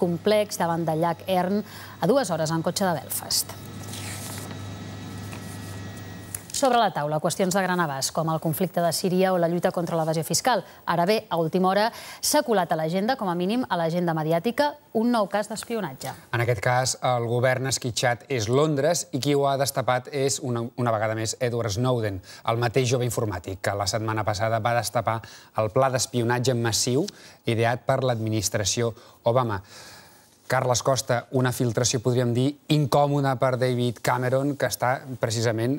complex davant del llac Ern a dues hores en cotxe de Belfast sobre la taula qüestions de gran abast, com el conflicte de Síria o la lluita contra l'evasió fiscal. Ara bé, a última hora s'ha colat a l'agenda, com a mínim a l'agenda mediàtica, un nou cas d'espionatge. En aquest cas, el govern esquitxat és Londres i qui ho ha destapat és, una, una vegada més, Edward Snowden, el mateix jove informàtic que la setmana passada va destapar el pla d'espionatge massiu ideat per l'administració Obama. Carles Costa, una filtració, podríem dir, incòmoda per David Cameron, que està precisament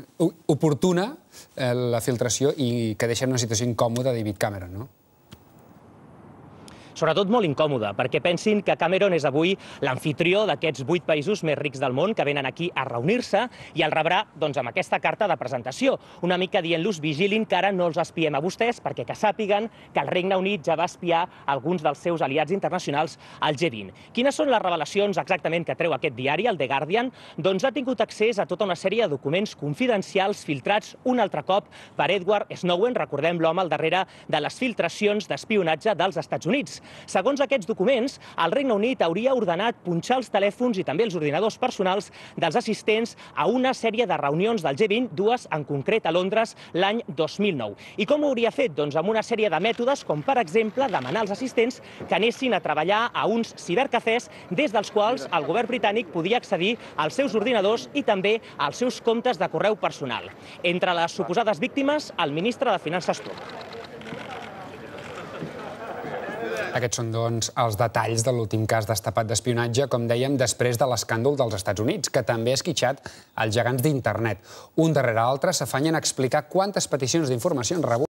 oportuna eh, la filtració i que deixa en una situació incòmoda David Cameron, no? sobretot molt incòmode, perquè pensin que Cameron és avui l'anfitrió d'aquests vuit països més rics del món que venen aquí a reunir-se i el rebrà doncs, amb aquesta carta de presentació, una mica dient-los vigilin que ara no els espiem a vostès perquè que sàpiguen que el Regne Unit ja va espiar alguns dels seus aliats internacionals al G20. Quines són les revelacions exactament que treu aquest diari, el The Guardian? Doncs ha tingut accés a tota una sèrie de documents confidencials filtrats un altre cop per Edward Snowden, recordem l'home al darrere de les filtracions d'espionatge dels Estats Units. Segons aquests documents, el Regne Unit hauria ordenat punxar els telèfons i també els ordinadors personals dels assistents a una sèrie de reunions del G20, dues en concret a Londres l'any 2009. I com ho hauria fet? Doncs amb una sèrie de mètodes, com per exemple demanar als assistents que anessin a treballar a uns cibercafès des dels quals el govern britànic podia accedir als seus ordinadors i també als seus comptes de correu personal. Entre les suposades víctimes, el ministre de Finances Turc. Aquests són, doncs, els detalls de l'últim cas destapat d'espionatge, com dèiem, després de l'escàndol dels Estats Units, que també ha esquitxat els gegants d'internet. Un darrere l'altre s'afanyen a explicar quantes peticions d'informació han rebut